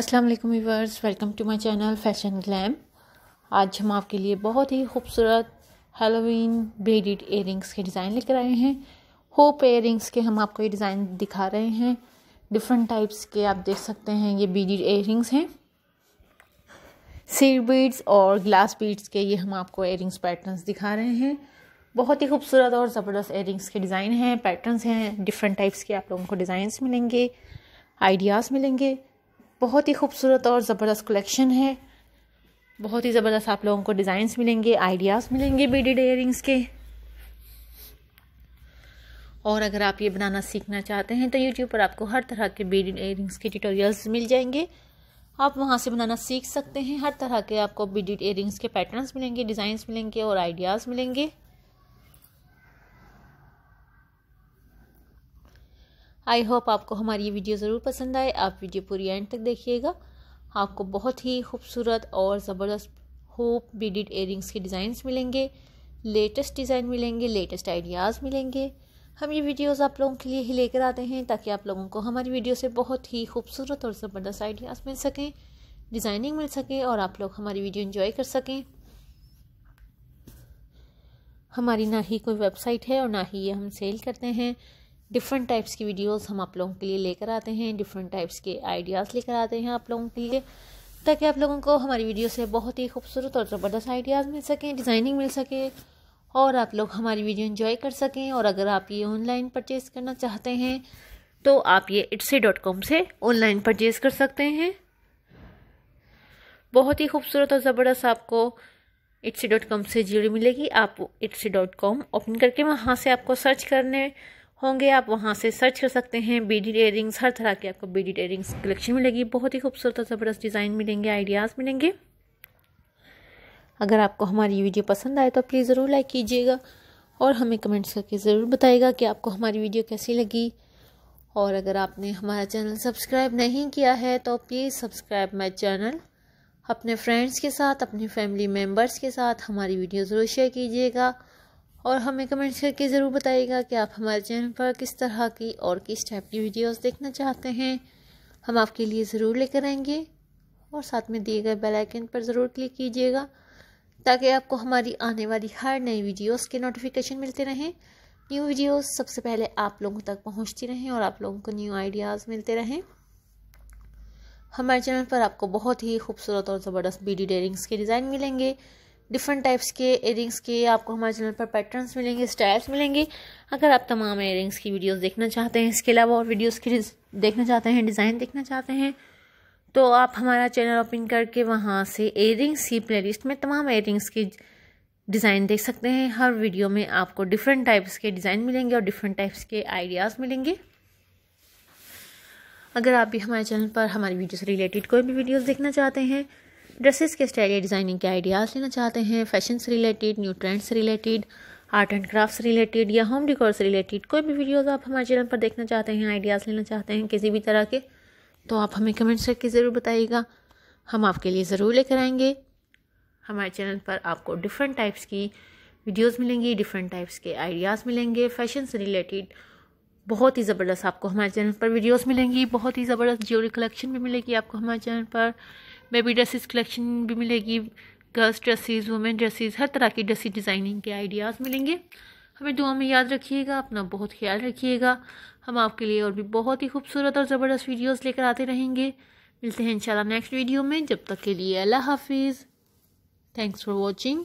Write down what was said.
अस्सलाम वालेकुम viewers welcome to my channel fashion glam आज हम आपके लिए बहुत ही खूबसूरत हेलोवीन ब्रेडिड एयरिंग्स के डिज़ाइन लेकर आए हैं होप एयरिंग्स के हम आपको ये डिज़ाइन दिखा रहे हैं डिफरेंट टाइप्स के आप देख सकते हैं ये बीडिड एयरिंग्स हैं सीड बीड्स और ग्लास बीड्स के ये हम आपको एयरिंग्स पैटर्न्स दिखा रहे हैं बहुत ही खूबसूरत और ज़बरदस्त एयरिंग्स के डिज़ाइन हैं पैटर्न हैं डिफरेंट टाइप्स के आप लोगों को डिज़ाइंस मिलेंगे आइडियाज़ मिलेंगे बहुत ही खूबसूरत और ज़बरदस्त कलेक्शन है बहुत ही ज़बरदस्त आप लोगों को डिज़ाइंस मिलेंगे आइडियाज़ मिलेंगे बीडेड इयरिंग्स के और अगर आप ये बनाना सीखना चाहते हैं तो यूट्यूब पर आपको हर तरह के बीडेड इयरिंग्स के ट्यूटोरियल्स मिल जाएंगे आप वहाँ से बनाना सीख सकते हैं हर तरह के आपको बीडेड इयरिंग्स के पैटर्न्स मिलेंगे डिज़ाइंस मिलेंगे और आइडियाज़ मिलेंगे आई होप आपको हमारी ये वीडियो ज़रूर पसंद आए आप वीडियो पूरी एंड तक देखिएगा आपको बहुत ही खूबसूरत और ज़बरदस्त होप बीडिड एयरिंग्स के डिज़ाइंस मिलेंगे लेटेस्ट डिज़ाइन मिलेंगे लेटेस्ट आइडियाज़ मिलेंगे हम ये वीडियोस आप लोगों के लिए ही लेकर आते हैं ताकि आप लोगों को हमारी वीडियो से बहुत ही खूबसूरत और ज़बरदस्त आइडियाज़ मिल सकें डिज़ाइनिंग मिल सके और आप लोग हमारी वीडियो इन्जॉय कर सकें हमारी ना ही कोई वेबसाइट है और ना ही ये हम सेल करते हैं डिफरेंट टाइप्स की वीडियोस हम आप लोगों के लिए लेकर आते हैं डिफरेंट टाइप्स के आइडियाज़ लेकर आते हैं आप लोगों के लिए ताकि आप लोगों को हमारी वीडियो से बहुत ही खूबसूरत और ज़बरदस्त आइडियाज़ मिल सकें डिज़ाइनिंग मिल सके और आप लोग हमारी वीडियो इन्जॉय कर सकें और अगर आप ये ऑनलाइन परचेज़ करना चाहते हैं तो आप ये इट्से डॉट कॉम से ऑनलाइन परचेज़ कर सकते हैं बहुत ही खूबसूरत और ज़बरदस्त आपको इट्सी डॉट कॉम से जीडी मिलेगी आप इट्सी डॉट कॉम ओपन करके वहाँ से आपको सर्च करने होंगे आप वहाँ से सर्च कर सकते हैं बीडीड एयरिंग्स हर तरह के आपको बीडीड एयरिंग्स कलेक्शन मिलेगी बहुत ही खूबसूरत और ज़बरदस्त डिज़ाइन मिलेंगे आइडियाज़ मिलेंगे अगर आपको हमारी वीडियो पसंद आए तो प्लीज़ ज़रूर लाइक कीजिएगा और हमें कमेंट्स करके ज़रूर बताइएगा कि आपको हमारी वीडियो कैसी लगी और अगर आपने हमारा चैनल सब्सक्राइब नहीं किया है तो प्लीज़ सब्सक्राइब माई चैनल अपने फ्रेंड्स के साथ अपने फैमिली मेम्बर्स के साथ हमारी वीडियो ज़रूर शेयर कीजिएगा और हमें कमेंट्स करके ज़रूर बताइएगा कि आप हमारे चैनल पर किस तरह की और किस टाइप की वीडियोस देखना चाहते हैं हम आपके लिए ज़रूर लेकर आएंगे और साथ में दिए गए बेल आइकन पर ज़रूर क्लिक कीजिएगा ताकि आपको हमारी आने वाली हर नई वीडियोस के नोटिफिकेशन मिलते रहें न्यू वीडियोस सबसे पहले आप लोगों तक पहुँचती रहें और आप लोगों को न्यू आइडियाज़ मिलते रहें हमारे चैनल पर आपको बहुत ही खूबसूरत और ज़बरदस्त बीडी डेयरिंग्स के डिज़ाइन मिलेंगे डिफरेंट टाइप्स के एयरिंग्स के आपको हमारे चैनल पर पैटर्न्स मिलेंगे स्टाइल्स मिलेंगे अगर आप तमाम एयरिंग्स की वीडियोस देखना चाहते हैं इसके अलावा और वीडियोस की देखना चाहते हैं डिज़ाइन देखना चाहते हैं तो आप हमारा चैनल ओपन करके वहाँ से एयरिंग्स की प्ले में तमाम एयरिंग्स की डिज़ाइन देख सकते हैं हर वीडियो में आपको डिफरेंट टाइप्स के डिज़ाइन मिलेंगे और डिफरेंट टाइप्स के आइडियाज़ मिलेंगे अगर आप भी हमारे चैनल पर हमारी वीडियो से रिलेटेड कोई भी वीडियोस देखना चाहते हैं ड्रेसेस के स्टाइल या डिज़ाइनिंग के आइडियाज़ लेना चाहते हैं फैशन से रिलेटेड न्यू ट्रेंड से रिलेटेड आर्ट एंड क्राफ्ट से रिलेटेड या होम डिकोर से रिलेटेड कोई भी वीडियोज़ आप हमारे चैनल पर देखना चाहते हैं आइडियाज़ लेना चाहते हैं किसी भी तरह के तो आप हमें कमेंट्स करके ज़रूर बताइएगा हम आपके लिए ज़रूर लेकर आएंगे हमारे चैनल पर आपको डिफरेंट टाइप्स की वीडियोस मिलेंगी डिफरेंट टाइप्स के आइडियाज़ मिलेंगे फैशन से रिलेटेड बहुत ही ज़बरदस्त आपको हमारे चैनल पर वीडियोस मिलेंगी बहुत ही ज़बरदस्त ज्वेलरी कलेक्शन भी मिलेगी आपको हमारे चैनल पर बेबी ड्रेसिस कलेक्शन भी मिलेगी गर्ल्स ड्रेसिस वुमेन ड्रेसिस हर तरह की ड्रेसिस डिज़ाइनिंग के आइडियाज़ मिलेंगे हमें दुआ में याद रखिएगा अपना बहुत ख्याल रखिएगा हम आपके लिए और भी बहुत ही खूबसूरत और ज़बरदस्त वीडियोस लेकर आते रहेंगे मिलते हैं इंशाल्लाह नेक्स्ट वीडियो में जब तक के लिए अल्लाह हाफिज़ थैंक्स फॉर वॉचिंग